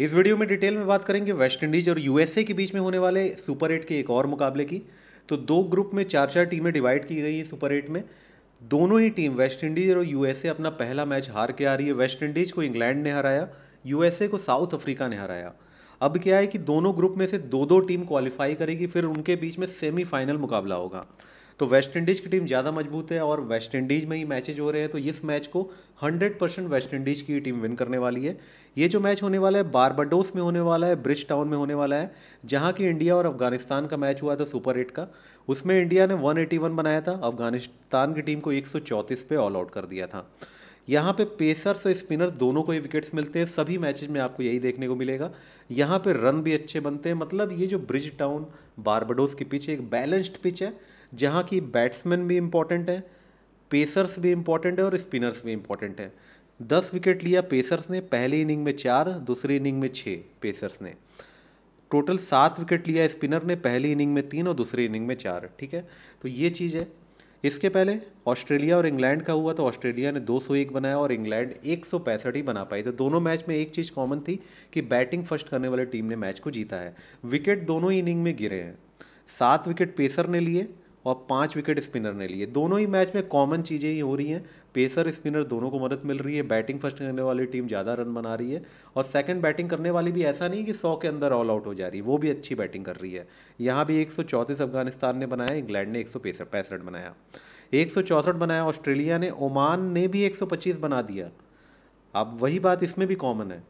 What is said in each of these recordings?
इस वीडियो में डिटेल में बात करेंगे वेस्ट इंडीज और यूएसए के बीच में होने वाले सुपर एट के एक और मुकाबले की तो दो ग्रुप में चार चार टीमें डिवाइड की गई हैं सुपर एट में दोनों ही टीम वेस्ट इंडीज़ और यूएसए अपना पहला मैच हार के आ रही है वेस्ट इंडीज़ को इंग्लैंड ने हराया यूएसए को साउथ अफ्रीका ने हराया अब क्या है कि दोनों ग्रुप में से दो दो टीम क्वालिफाई करेगी फिर उनके बीच में सेमीफाइनल मुकाबला होगा तो वेस्ट इंडीज़ की टीम ज़्यादा मजबूत है और वेस्ट इंडीज़ में ही मैचेज हो रहे हैं तो इस मैच को 100 परसेंट वेस्ट इंडीज़ की टीम विन करने वाली है ये जो मैच होने वाला है बारबाडोस में होने वाला है ब्रिज टाउन में होने वाला है जहाँ की इंडिया और अफगानिस्तान का मैच हुआ था सुपर एट का उसमें इंडिया ने वन बनाया था अफगानिस्तान की टीम को एक पे ऑल आउट कर दिया था यहाँ पे पेसर्स और स्पिनर दोनों को ही विकेट्स मिलते हैं सभी मैचेज में आपको यही देखने को मिलेगा यहाँ पे रन भी अच्छे बनते हैं मतलब ये जो ब्रिज टाउन बारबडोस की पिच एक बैलेंस्ड पिच है जहाँ की बैट्समैन भी इम्पॉर्टेंट है पेसर्स भी इम्पॉर्टेंट है और स्पिनर्स भी इम्पॉर्टेंट है दस विकेट लिया पेसर्स ने पहली इनिंग में चार दूसरी इनिंग में छः पेसर्स ने टोटल सात विकेट लिया स्पिनर ने पहली इनिंग में तीन और दूसरी इनिंग में चार ठीक है तो ये चीज़ है इसके पहले ऑस्ट्रेलिया और इंग्लैंड का हुआ तो ऑस्ट्रेलिया ने 201 बनाया और इंग्लैंड एक ही बना पाई तो दोनों मैच में एक चीज़ कॉमन थी कि बैटिंग फर्स्ट करने वाली टीम ने मैच को जीता है विकेट दोनों ही इनिंग में गिरे हैं सात विकेट पेसर ने लिए और पाँच विकेट स्पिनर ने लिए दोनों ही मैच में कॉमन चीज़ें ही हो रही हैं पेसर स्पिनर दोनों को मदद मिल रही है बैटिंग फर्स्ट करने वाली टीम ज़्यादा रन बना रही है और सेकंड बैटिंग करने वाली भी ऐसा नहीं कि सौ के अंदर ऑल आउट हो जा रही है वो भी अच्छी बैटिंग कर रही है यहाँ भी एक अफगानिस्तान ने बनाया इंग्लैंड ने एक सौ बनाया एक बनाया ऑस्ट्रेलिया ने ओमान ने भी एक बना दिया अब वही बात इसमें भी कॉमन है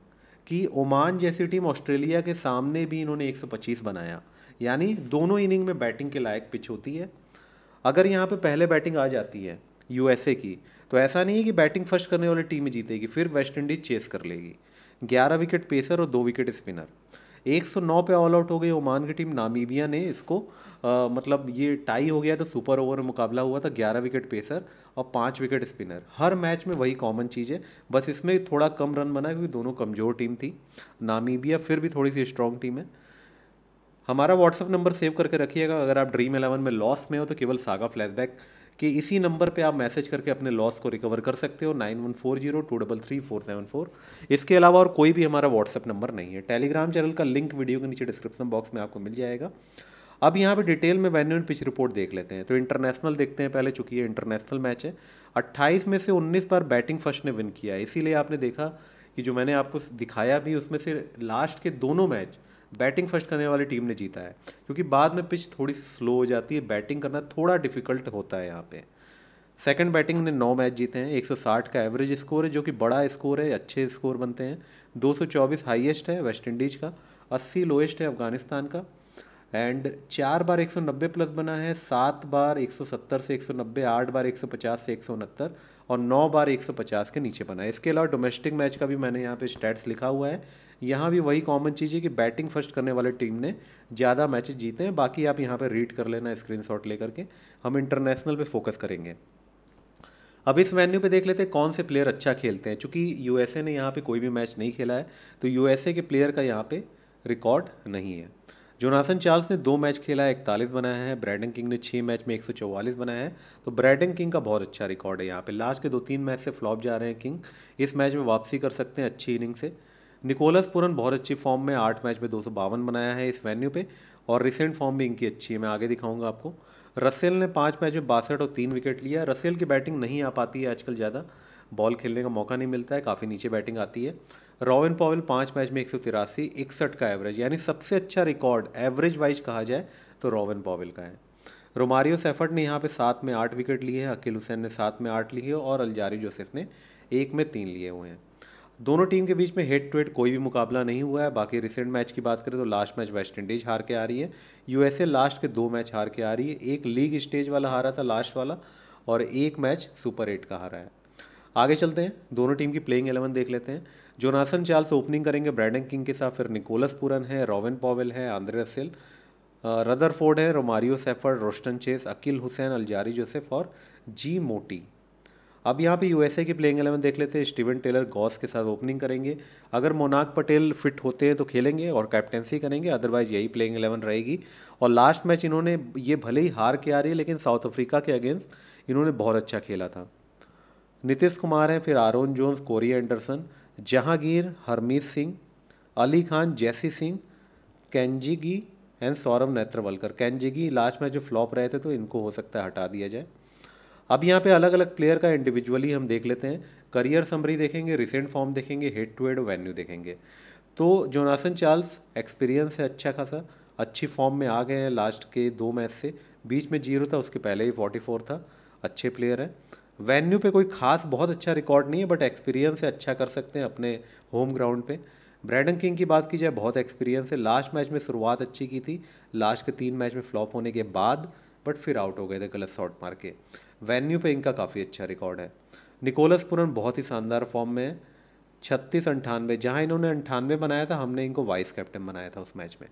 कि ओमान जैसी टीम ऑस्ट्रेलिया के सामने भी इन्होंने 125 बनाया यानी दोनों इनिंग में बैटिंग के लायक पिच होती है अगर यहाँ पे पहले बैटिंग आ जाती है यूएसए की तो ऐसा नहीं है कि बैटिंग फर्स्ट करने वाली टीम जीतेगी फिर वेस्ट इंडीज चेस कर लेगी ग्यारह विकेट पेसर और दो विकेट स्पिनर 109 पे ऑल आउट हो गई ओमान की टीम नामीबिया ने इसको आ, मतलब ये टाई हो गया था सुपर ओवर में मुकाबला हुआ था 11 विकेट पेसर और पाँच विकेट स्पिनर हर मैच में वही कॉमन चीज़ है बस इसमें थोड़ा कम रन बना क्योंकि दोनों कमज़ोर टीम थी नामीबिया फिर भी थोड़ी सी स्ट्रॉन्ग टीम है हमारा व्हाट्सअप नंबर सेव करके रखिएगा अगर आप ड्रीम एलेवन में लॉस में हो तो केवल सागा फ्लैशबैक कि इसी नंबर पे आप मैसेज करके अपने लॉस को रिकवर कर सकते हो nine one four zero two double three four seven four इसके अलावा और कोई भी हमारा व्हाट्सअप नंबर नहीं है टेलीग्राम चैनल का लिंक वीडियो के नीचे डिस्क्रिप्शन बॉक्स में आपको मिल जाएगा अब यहाँ पे डिटेल में वेन्यू एंड पिच रिपोर्ट देख लेते हैं तो इंटरनेशनल देखते हैं पहले चूंकि ये इंटरनेशनल मैच है अट्ठाईस में से उन्नीस बार बैटिंग फर्स्ट ने विन किया इसीलिए आपने देखा कि जो मैंने आपको दिखाया भी उसमें से लास्ट के दोनों मैच बैटिंग फर्स्ट करने वाली टीम ने जीता है क्योंकि बाद में पिच थोड़ी सी स्लो हो जाती है बैटिंग करना थोड़ा डिफिकल्ट होता है यहाँ पे सेकंड बैटिंग ने नौ मैच जीते हैं 160 का एवरेज स्कोर है जो कि बड़ा स्कोर है अच्छे स्कोर बनते हैं 224 हाईएस्ट है वेस्ट इंडीज़ का 80 लोएस्ट है अफगानिस्तान का एंड चार बार 190 प्लस बना है सात बार 170 से 190 आठ बार 150 से एक और नौ बार पचास के नीचे बना है इसके अलावा डोमेस्टिक मैच का भी मैंने यहाँ पे स्टैट्स लिखा हुआ है यहाँ भी वही कॉमन चीज़ है कि बैटिंग फर्स्ट करने वाले टीम ने ज़्यादा मैचेस जीते हैं बाकी आप यहाँ पर रीड कर लेना स्क्रीनशॉट लेकर के हम इंटरनेशनल पे फोकस करेंगे अब इस वेन्यू पे देख लेते हैं कौन से प्लेयर अच्छा खेलते हैं चूँकि यूएसए ने यहाँ पे कोई भी मैच नहीं खेला है तो यूएसए के प्लेयर का यहाँ पे रिकॉर्ड नहीं है जोनाथन चार्ल्स ने दो मैच खेला है इकतालीस बनाया है ब्रैडन किंग ने छः मैच में एक बनाया है तो ब्रैडन किंग का बहुत अच्छा रिकॉर्ड है यहाँ पे लास्ट के दो तीन मैच से फ्लॉप जा रहे हैं किंग इस मैच में वापसी कर सकते हैं अच्छी इनिंग से निकोलस पुरन बहुत अच्छी फॉर्म में आठ मैच में दो बनाया है इस वेन्यू पर और रिसेंट फॉर्म भी इनकी अच्छी है मैं आगे दिखाऊंगा आपको रसेल ने पाँच मैच में बासठ और तीन विकेट लिया रसेल की बैटिंग नहीं आ पाती है आजकल ज़्यादा बॉल खेलने का मौका नहीं मिलता है काफ़ी नीचे बैटिंग आती है रॉविन पॉवल पाँच मैच में एक सौ तिरासी इकसठ का एवरेज यानी सबसे अच्छा रिकॉर्ड एवरेज वाइज कहा जाए तो रॉविन पॉवल का है रोमारियो सेफर्ट ने यहाँ पे सात में आठ विकेट लिए हैं अकील हुसैन ने सात में आठ लिए और अलजारी जोसेफ ने एक में तीन लिए हुए हैं दोनों टीम के बीच में हेड टू हेड कोई भी मुकाबला नहीं हुआ है बाकी रिसेंट मैच की बात करें तो लास्ट मैच वेस्ट इंडीज हार के आ रही है यूएसए लास्ट के दो मैच हार के आ रही है एक लीग स्टेज वाला हारा था लास्ट वाला और एक मैच सुपर एट का हारा है आगे चलते हैं दोनों टीम की प्लेइंग एलेवन देख लेते हैं जोनासन चार्ल्स ओपनिंग करेंगे ब्रैडन किंग के साथ फिर निकोलस पुरन है रॉविन पॉवेल है आंद्रे रसेल रदर फोर्ड है Romario Shepherd Roston Chase Akeal Hosein Alzarri Joseph और जी मोटी अब यहाँ पे यूएसए की प्लेइंग एलेवन देख लेते हैं स्टीवन टेलर गॉस के साथ ओपनिंग करेंगे अगर मोनाक पटेल फिट होते हैं तो खेलेंगे और कैप्टेंसी करेंगे अदरवाइज यही प्लेइंग एलेवन रहेगी और लास्ट मैच इन्होंने ये भले ही हार के आ रही है लेकिन साउथ अफ्रीका के अगेंस्ट इन्होंने बहुत अच्छा खेला था नीतीश कुमार हैं फिर Aaron Jones Corey Anderson Jahangir Harmeet Singh Ali Khan Jessy Singh Kenjige and Saurabh Netravalkar Kenjige last में जो फ्लॉप रहे थे तो इनको हो सकता है हटा दिया जाए अब यहाँ पे अलग अलग प्लेयर का इंडिविजुअली हम देख लेते हैं करियर समरी देखेंगे रिसेंट फॉर्म देखेंगे हेड टू हेड वेन्यू देखेंगे तो जोनासन चार्ल्स एक्सपीरियंस है अच्छा खासा अच्छी फॉर्म में आ गए हैं लास्ट के दो मैच से बीच में जीरो था उसके पहले ही फोर्टी फोर था अच्छे प्लेयर हैं वेन्यू पे कोई ख़ास बहुत अच्छा रिकॉर्ड नहीं है बट एक्सपीरियंस है अच्छा कर सकते हैं अपने होम ग्राउंड पे ब्रैडन किंग की बात की जाए बहुत एक्सपीरियंस है लास्ट मैच में शुरुआत अच्छी की थी लास्ट के तीन मैच में फ्लॉप होने के बाद बट फिर आउट हो गए थे गलत शॉट मार के वेन्यू पे इनका काफ़ी अच्छा रिकॉर्ड है निकोलस पुरन बहुत ही शानदार फॉर्म में है छत्तीस अंठानवे जहाँ इन्होंने अंठानवे बनाया था हमने इनको वाइस कैप्टन बनाया था उस मैच में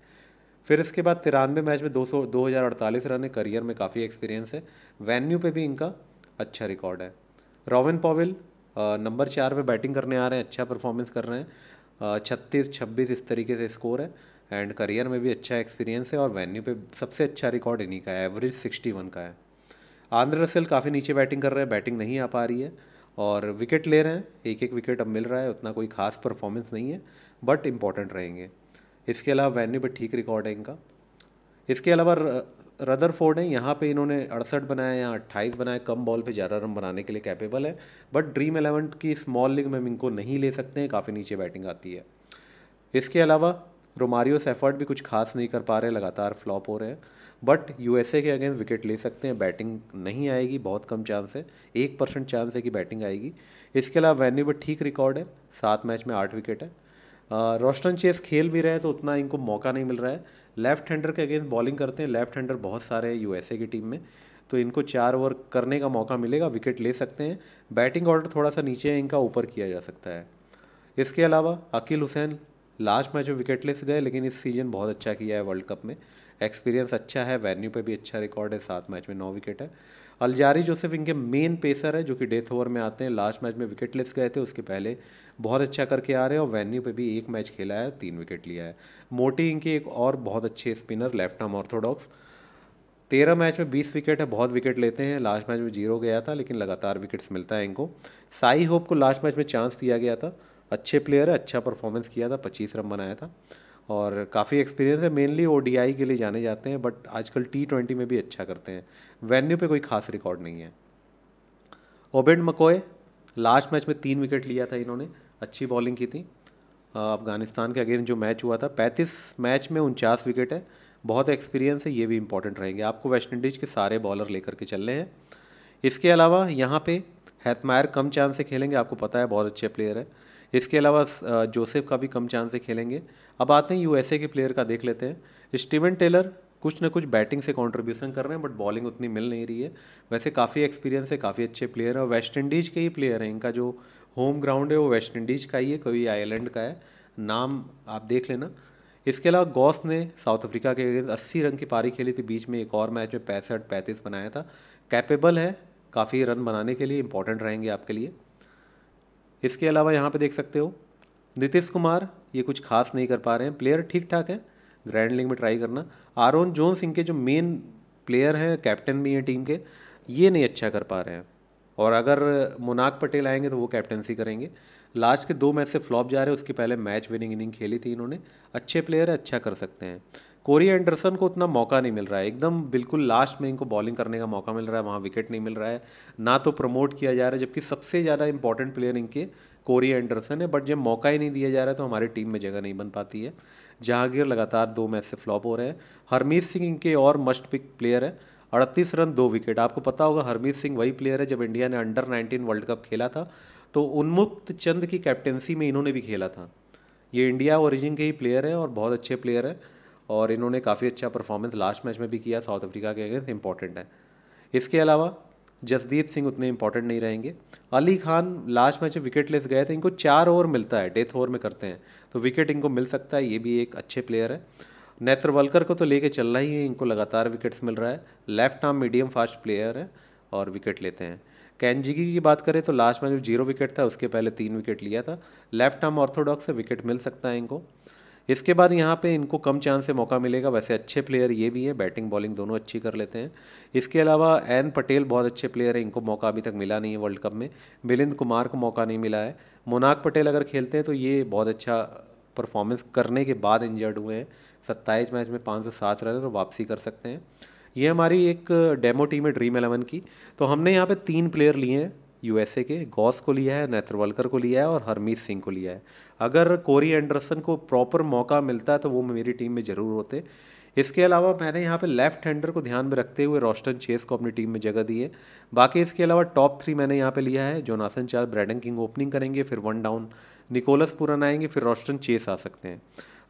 फिर इसके बाद तिरानवे मैच में दो सौ दो हज़ार अड़तालीस रन है करियर में काफ़ी एक्सपीरियंस है वेन्यू पे भी इनका अच्छा रिकॉर्ड है रॉविन पॉविल नंबर चार पे बैटिंग करने आ रहे हैं अच्छा परफॉर्मेंस कर रहे हैं छत्तीस छब्बीस इस तरीके से स्कोर है एंड करियर में भी अच्छा एक्सपीरियंस है और वेन्यू पे सबसे अच्छा रिकॉर्ड इन्हीं का है एवरेज सिक्सटी वन का है आंध्र रसेल काफ़ी नीचे बैटिंग कर रहे हैं बैटिंग नहीं आ पा रही है और विकेट ले रहे हैं एक एक विकेट अब मिल रहा है उतना कोई खास परफॉर्मेंस नहीं है बट इम्पॉर्टेंट रहेंगे इसके अलावा वेन्यू पे ठीक रिकॉर्ड है इनका इसके अलावा रदरफोर्ड हैं यहाँ पे इन्होंने अड़सठ बनाया या अट्ठाईस बनाए कम बॉल पे ज़्यादा रन बनाने के लिए कैपेबल है बट ड्रीम एलेवन की स्मॉल लीग में हम इनको नहीं ले सकते हैं काफ़ी नीचे बैटिंग आती है इसके अलावा रोमारियो सेफर्ट भी कुछ खास नहीं कर पा रहे लगातार फ्लॉप हो रहे हैं बट यू के अगेंस्ट विकेट ले सकते हैं बैटिंग नहीं आएगी बहुत कम चांस है एक परसेंट चांस है कि बैटिंग आएगी इसके अलावा वैन्यू पर ठीक रिकॉर्ड है सात मैच में आठ विकेट है रोशन चेस खेल भी रहे हैं तो उतना इनको मौका नहीं मिल रहा है लेफ्ट हैंडर के अगेंस्ट बॉलिंग करते हैं लेफ्ट हैंडर बहुत सारे हैं यूएसए की टीम में तो इनको चार ओवर करने का मौका मिलेगा विकेट ले सकते हैं बैटिंग ऑर्डर थोड़ा सा नीचे है इनका ऊपर किया जा सकता है इसके अलावा अकील हुसैन लास्ट मैच में विकेट लेस गए लेकिन इस सीज़न बहुत अच्छा किया है वर्ल्ड कप में एक्सपीरियंस अच्छा है वेन्यू पे भी अच्छा रिकॉर्ड है सात मैच में नौ विकेट है अलजारी जोसेफ इनके मेन पेसर है जो कि डेथ ओवर में आते हैं लास्ट मैच में विकेट लेस गए थे उसके पहले बहुत अच्छा करके आ रहे हैं और वेन्यू पे भी एक मैच खेला है तीन विकेट लिया है मोटी इनके एक और बहुत अच्छे स्पिनर लेफ्ट आर्म ऑर्थोडॉक्स तेरह मैच में बीस विकेट है बहुत विकेट लेते हैं लास्ट मैच में जीरो गया था लेकिन लगातार विकेट्स मिलता है इनको साई होप को लास्ट मैच में चांस दिया गया था अच्छे प्लेयर है अच्छा परफॉर्मेंस किया था पच्चीस रन बनाया था और काफ़ी एक्सपीरियंस है मेनली ओ के लिए जाने जाते हैं बट आजकल टी ट्वेंटी में भी अच्छा करते हैं वेन्यू पे कोई खास रिकॉर्ड नहीं है ओबेड मकोए लास्ट मैच में तीन विकेट लिया था इन्होंने अच्छी बॉलिंग की थी अफ़गानिस्तान के अगेंस्ट जो मैच हुआ था पैंतीस मैच में उनचास विकेट है बहुत एक्सपीरियंस है ये भी इंपॉर्टेंट रहेंगे आपको वेस्ट इंडीज़ के सारे बॉलर लेकर के चल रहे हैं इसके अलावा यहाँ पे हैथमायर कम चांस से खेलेंगे आपको पता है बहुत अच्छे प्लेयर है इसके अलावा जोसेफ का भी कम चांस से खेलेंगे अब आते हैं यूएसए के प्लेयर का देख लेते हैं स्टीवन टेलर कुछ ना कुछ बैटिंग से कंट्रीब्यूशन कर रहे हैं बट बॉलिंग उतनी मिल नहीं रही है वैसे काफ़ी एक्सपीरियंस है काफ़ी अच्छे प्लेयर हैं और वेस्ट इंडीज़ के ही प्लेयर हैं इनका जो होम ग्राउंड है वो वेस्ट इंडीज़ का ही है कोई आयरलैंड का है नाम आप देख लेना इसके अलावा गॉस ने साउथ अफ्रीका के अगेंस्ट अस्सी रन की पारी खेली थी बीच में एक और मैच में पैंसठ पैंतीस बनाया था कैपेबल है काफ़ी रन बनाने के लिए इंपॉर्टेंट रहेंगे आपके लिए इसके अलावा यहाँ पे देख सकते हो नीतीश कुमार ये कुछ खास नहीं कर पा रहे हैं प्लेयर ठीक ठाक है ग्रैंड लीग में ट्राई करना आरोन जोन्स इनके जो मेन प्लेयर हैं कैप्टन भी हैं टीम के ये नहीं अच्छा कर पा रहे हैं और अगर मुनाक पटेल आएंगे तो वो कैप्टनसी करेंगे लास्ट के दो मैच से फ्लॉप जा रहे हैं उसके पहले मैच विनिंग इनिंग खेली थी इन्होंने अच्छे प्लेयर है अच्छा कर सकते हैं कोरी एंडरसन को उतना मौका नहीं मिल रहा है एकदम बिल्कुल लास्ट में इनको बॉलिंग करने का मौका मिल रहा है वहाँ विकेट नहीं मिल रहा है ना तो प्रमोट किया जा रहा है जबकि सबसे ज़्यादा इंपॉर्टेंट प्लेयर इनके कोरी एंडरसन है बट जब मौका ही नहीं दिया जा रहा है तो हमारी टीम में जगह नहीं बन पाती है जहांगीर लगातार दो मैच से फ्लॉप हो रहे हैं हरमीत सिंह इनके और मस्ट पिक प्लेयर है अड़तीस रन दो विकेट आपको पता होगा हरमीत सिंह वही प्लेयर है जब इंडिया ने अंडर नाइनटीन वर्ल्ड कप खेला था तो उन्मुक्त चंद की कैप्टेंसी में इन्होंने भी खेला था ये इंडिया ओरिजिन के ही प्लेयर हैं और बहुत अच्छे प्लेयर हैं और इन्होंने काफ़ी अच्छा परफॉर्मेंस लास्ट मैच में भी किया साउथ अफ्रीका के अगेंस्ट इंपॉर्टेंट है इसके अलावा जसदीप सिंह उतने इंपॉर्टेंट नहीं रहेंगे अली खान लास्ट मैच में विकेट लेस गए थे इनको चार ओवर मिलता है डेथ ओवर में करते हैं तो विकेट इनको मिल सकता है ये भी एक अच्छे प्लेयर है नेत्रवलकर को तो लेके चलना ही है इनको लगातार विकेट्स मिल रहा है left arm medium fast player है और विकेट लेते हैं कैनजिगी की बात करें तो लास्ट में जो जीरो विकेट था उसके पहले तीन विकेट लिया था लेफ्ट आर्म ऑर्थोडॉक्स से विकेट मिल सकता है इनको इसके बाद यहाँ पे इनको कम चांस से मौका मिलेगा वैसे अच्छे प्लेयर ये भी हैं बैटिंग बॉलिंग दोनों अच्छी कर लेते हैं इसके अलावा एन पटेल बहुत अच्छे प्लेयर हैं इनको मौका अभी तक मिला नहीं है वर्ल्ड कप में मिलिंद कुमार को मौका नहीं मिला है मोनाक पटेल अगर खेलते हैं तो ये बहुत अच्छा परफॉर्मेंस करने के बाद इंजर्ड हुए हैं सत्ताईस मैच में पाँच सौ सात रन और वापसी कर सकते हैं ये हमारी एक डेमो टीम है ड्रीम एलेवन की तो हमने यहाँ पे तीन प्लेयर लिए हैं यूएसए के गॉस को लिया है नेत्रवलकर को लिया है और हरमीत सिंह को लिया है अगर कोरी एंडरसन को प्रॉपर मौका मिलता है तो वो मेरी टीम में ज़रूर होते इसके अलावा मैंने यहाँ पे लेफ्ट हैंडर को ध्यान में रखते हुए रोस्टन चेस को अपनी टीम में जगह दी है बाकी इसके अलावा टॉप थ्री मैंने यहाँ पे लिया है जोनासन चार ब्रैडन किंग ओपनिंग करेंगे फिर वन डाउन निकोलस पुरन आएंगे फिर रोस्टन चेस आ सकते हैं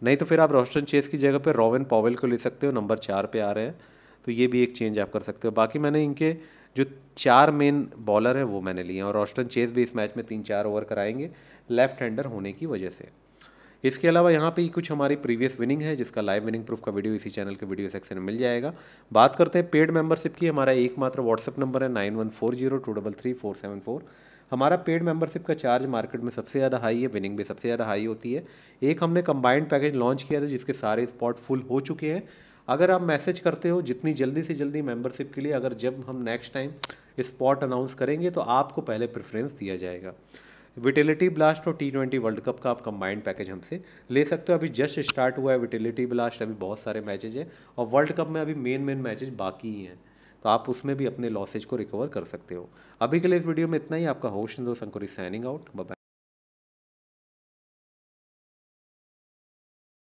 नहीं तो फिर आप रोस्टन चेस की जगह पर रॉवन पॉवेल को ले सकते हो नंबर चार पर आ रहे हैं तो ये भी एक चेंज आप कर सकते हो बाकी मैंने इनके जो चार मेन बॉलर हैं वो मैंने लिए हैं और रोस्टन चेस भी इस मैच में तीन चार ओवर कराएंगे लेफ्ट हैंडर होने की वजह से इसके अलावा यहाँ पे कुछ हमारी प्रीवियस विनिंग है जिसका लाइव विनिंग प्रूफ का वीडियो इसी चैनल के वीडियो सेक्शन में मिल जाएगा बात करते हैं पेड मेंबरशिप की हमारा एकमात्र व्हाट्सअप नंबर है nine one four zero two double three four seven four हमारा पेड मेंबरशिप का चार्ज मार्केट में सबसे ज़्यादा हाई है विनिंग भी सबसे ज़्यादा हाई होती है एक हमने कंबाइंड पैकेज लॉन्च किया था जिसके सारे स्पॉट फुल हो चुके हैं अगर आप मैसेज करते हो जितनी जल्दी से जल्दी मेंबरशिप के लिए अगर जब हम नेक्स्ट टाइम स्पॉट अनाउंस करेंगे तो आपको पहले प्रेफरेंस दिया जाएगा विटिलिटी ब्लास्ट और टी ट्वेंटी वर्ल्ड कप का आप कंबाइंड पैकेज हमसे ले सकते हो अभी जस्ट स्टार्ट हुआ है विटिलिटी ब्लास्ट अभी बहुत सारे मैचेज हैं और वर्ल्ड कप में अभी मेन मेन मैचेज बाकी ही हैं तो आप उसमें भी अपने लॉसेज को रिकवर कर सकते हो अभी के लिए इस वीडियो में इतना ही आपका होश दो संकुरी साइनिंग आउट बाय